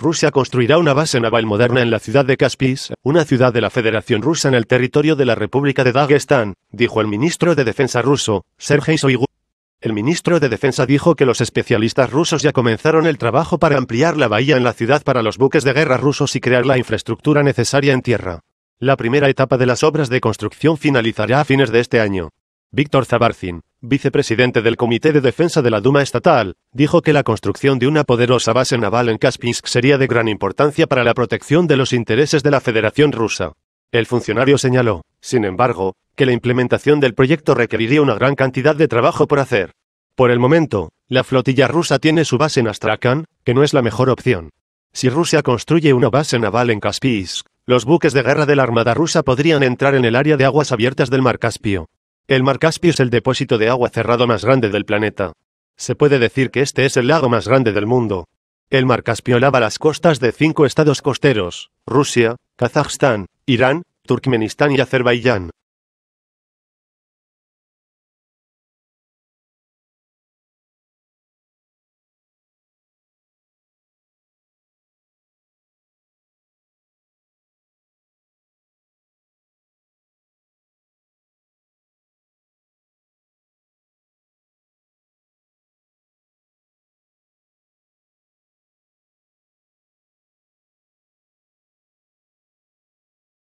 Rusia construirá una base naval moderna en la ciudad de Caspis, una ciudad de la Federación Rusa en el territorio de la República de Dagestán, dijo el ministro de Defensa ruso, Sergei Shoigu. El ministro de Defensa dijo que los especialistas rusos ya comenzaron el trabajo para ampliar la bahía en la ciudad para los buques de guerra rusos y crear la infraestructura necesaria en tierra. La primera etapa de las obras de construcción finalizará a fines de este año. Víctor Zabarzin, vicepresidente del Comité de Defensa de la Duma Estatal, dijo que la construcción de una poderosa base naval en Kaspinsk sería de gran importancia para la protección de los intereses de la Federación Rusa. El funcionario señaló, sin embargo, que la implementación del proyecto requeriría una gran cantidad de trabajo por hacer. Por el momento, la flotilla rusa tiene su base en Astrakhan, que no es la mejor opción. Si Rusia construye una base naval en Kaspinsk, los buques de guerra de la Armada rusa podrían entrar en el área de aguas abiertas del Mar Caspio. El mar Caspio es el depósito de agua cerrado más grande del planeta. Se puede decir que este es el lago más grande del mundo. El mar Caspio lava las costas de cinco estados costeros, Rusia, Kazajstán, Irán, Turkmenistán y Azerbaiyán.